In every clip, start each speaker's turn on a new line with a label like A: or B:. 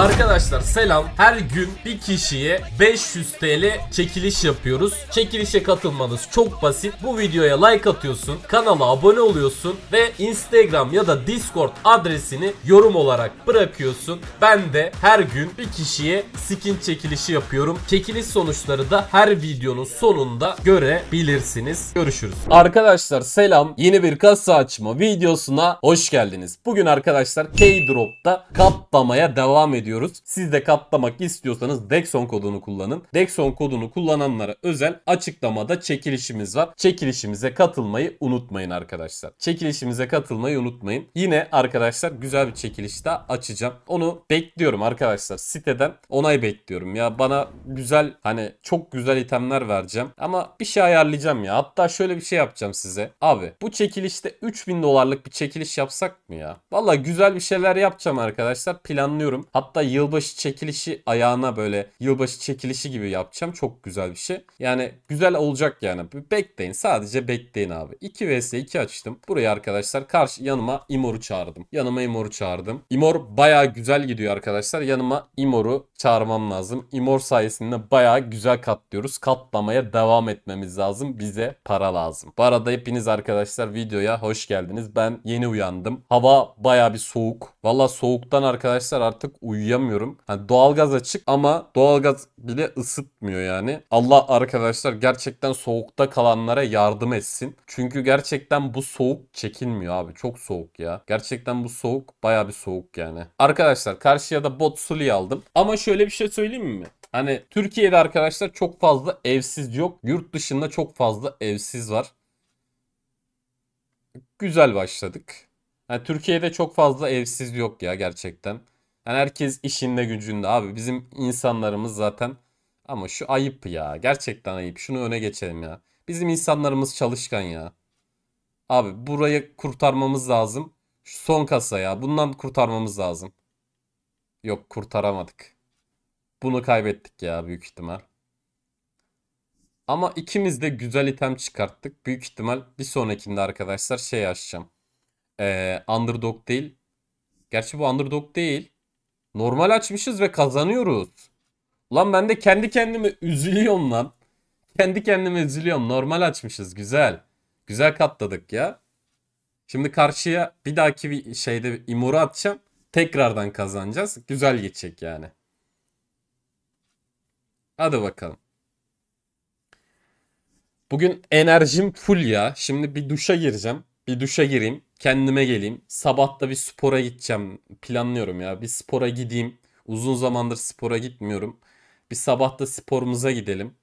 A: Arkadaşlar selam. Her gün bir kişiye 500 TL çekiliş yapıyoruz. Çekilişe katılmanız çok basit. Bu videoya like atıyorsun, kanala abone oluyorsun ve Instagram ya da Discord adresini yorum olarak bırakıyorsun. Ben de her gün bir kişiye skin çekilişi yapıyorum. Çekiliş sonuçları da her videonun sonunda görebilirsiniz. Görüşürüz. Arkadaşlar selam. Yeni bir kasa açma videosuna hoş geldiniz. Bugün arkadaşlar K-Drop'ta kaplamaya devam ediyoruz ediyoruz. Siz de katlamak istiyorsanız Dexon kodunu kullanın. Dexon kodunu kullananlara özel açıklamada çekilişimiz var. Çekilişimize katılmayı unutmayın arkadaşlar. Çekilişimize katılmayı unutmayın. Yine arkadaşlar güzel bir çekiliş daha açacağım. Onu bekliyorum arkadaşlar. Siteden onay bekliyorum. Ya bana güzel hani çok güzel itemler vereceğim. Ama bir şey ayarlayacağım ya. Hatta şöyle bir şey yapacağım size. Abi bu çekilişte 3000 dolarlık bir çekiliş yapsak mı ya? Valla güzel bir şeyler yapacağım arkadaşlar. Planlıyorum. Hatta Hatta yılbaşı çekilişi ayağına böyle yılbaşı çekilişi gibi yapacağım. Çok güzel bir şey. Yani güzel olacak yani. Bekleyin. Sadece bekleyin abi. 2 vs 2 açtım. Buraya arkadaşlar karşı yanıma Imor'u çağırdım. Yanıma Imor'u çağırdım. Imor baya güzel gidiyor arkadaşlar. Yanıma Imor'u çağırmam lazım. Imor sayesinde baya güzel katlıyoruz. Katlamaya devam etmemiz lazım. Bize para lazım. Bu arada hepiniz arkadaşlar videoya hoş geldiniz. Ben yeni uyandım. Hava baya bir soğuk. Valla soğuktan arkadaşlar artık uyuyorum uyuyamıyorum. Hani doğalgaz açık ama doğalgaz bile ısıtmıyor yani. Allah arkadaşlar gerçekten soğukta kalanlara yardım etsin. Çünkü gerçekten bu soğuk çekilmiyor abi. Çok soğuk ya. Gerçekten bu soğuk baya bir soğuk yani. Arkadaşlar karşıya da bot suli aldım. Ama şöyle bir şey söyleyeyim mi? Hani Türkiye'de arkadaşlar çok fazla evsiz yok. Yurt dışında çok fazla evsiz var. Güzel başladık. Yani Türkiye'de çok fazla evsiz yok ya gerçekten. Yani herkes işinde gücünde abi. Bizim insanlarımız zaten ama şu ayıp ya. Gerçekten ayıp. Şunu öne geçelim ya. Bizim insanlarımız çalışkan ya. Abi burayı kurtarmamız lazım. Şu son kasa ya. Bundan kurtarmamız lazım. Yok kurtaramadık. Bunu kaybettik ya büyük ihtimal. Ama ikimiz de güzel item çıkarttık. Büyük ihtimal bir sonrakinde arkadaşlar şey açacağım. Ee, underdog değil. Gerçi bu underdog değil. Normal açmışız ve kazanıyoruz. Lan ben de kendi kendime üzülüyorum lan. Kendi kendime üzülüyorum. Normal açmışız. Güzel. Güzel katladık ya. Şimdi karşıya bir dahaki bir şeyde imuru atacağım. Tekrardan kazanacağız. Güzel geçecek yani. Hadi bakalım. Bugün enerjim full ya. Şimdi bir duşa gireceğim. Bir duşa gireyim. Kendime geleyim. Sabah da bir spora gideceğim. Planlıyorum ya. Bir spora gideyim. Uzun zamandır spora gitmiyorum. Bir sabah da sporumuza gidelim.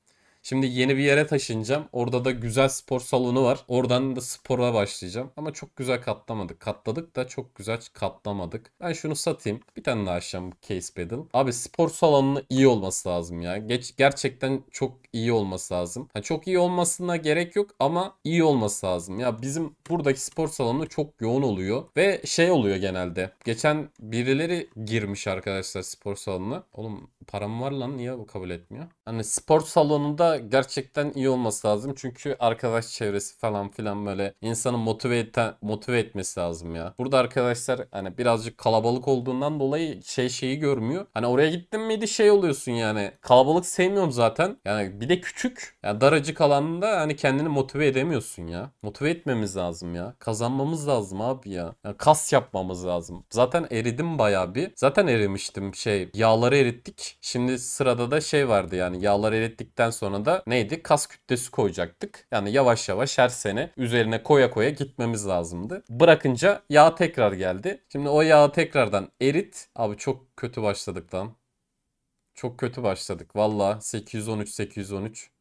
A: Şimdi yeni bir yere taşınacağım. Orada da güzel spor salonu var. Oradan da spora başlayacağım. Ama çok güzel katlamadık. Katladık da çok güzel katlamadık. Ben şunu satayım. Bir tane daha açacağım case pedal. Abi spor salonunun iyi olması lazım ya. Geç, gerçekten çok iyi olması lazım. Ha, çok iyi olmasına gerek yok ama iyi olması lazım. Ya bizim buradaki spor salonu çok yoğun oluyor. Ve şey oluyor genelde. Geçen birileri girmiş arkadaşlar spor salonuna. Oğlum param var lan niye kabul etmiyor? Hani spor salonunda gerçekten iyi olması lazım. Çünkü arkadaş çevresi falan filan böyle insanı motive, eten, motive etmesi lazım ya. Burada arkadaşlar hani birazcık kalabalık olduğundan dolayı şey şeyi görmüyor. Hani oraya gittin miydi şey oluyorsun yani. Kalabalık sevmiyorum zaten. Yani bir de küçük. Yani daracık alanda hani kendini motive edemiyorsun ya. Motive etmemiz lazım ya. Kazanmamız lazım abi ya. Yani kas yapmamız lazım. Zaten eridim bayağı bir. Zaten erimiştim şey yağları erittik. Şimdi sırada da şey vardı yani yağlar erittikten sonra da neydi? Kas kütlesi koyacaktık. Yani yavaş yavaş her sene üzerine koya koya gitmemiz lazımdı. Bırakınca yağ tekrar geldi. Şimdi o yağı tekrardan erit. Abi çok kötü başladık lan. Çok kötü başladık. Valla 813 813.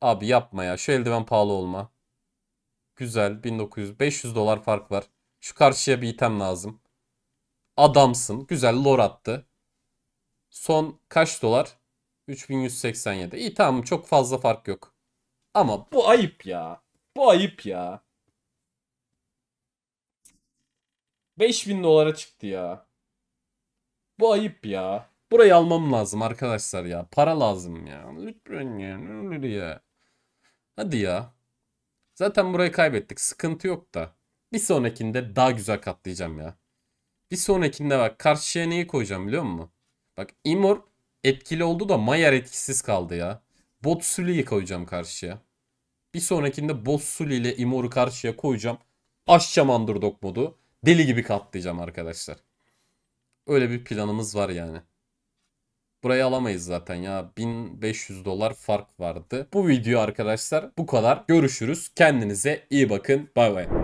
A: Abi yapma ya. Şu eldiven pahalı olma. Güzel. 1900 500 dolar fark var. Şu karşıya bir item lazım. Adamsın. Güzel lor attı. Son kaç dolar? 3187. İyi tamam çok fazla fark yok. Ama bu ayıp ya. Bu ayıp ya. 5000 dolara çıktı ya. Bu ayıp ya. Burayı almam lazım arkadaşlar ya. Para lazım ya. Lütfen ya. Ne Hadi ya. Zaten burayı kaybettik. Sıkıntı yok da. Bir sonrakinde daha güzel katlayacağım ya. Bir sonrakinde bak karşıya neyi koyacağım biliyor musun? Bak Imor etkili oldu da Mayer etkisiz kaldı ya. Bot Botsuli'yi koyacağım karşıya. Bir sonrakinde Bot Botsuli ile Imor'u karşıya koyacağım. Aşacağım Underdog modu. Deli gibi katlayacağım arkadaşlar. Öyle bir planımız var yani. Burayı alamayız zaten ya. 1500 dolar fark vardı. Bu video arkadaşlar bu kadar. Görüşürüz. Kendinize iyi bakın. Bay bay.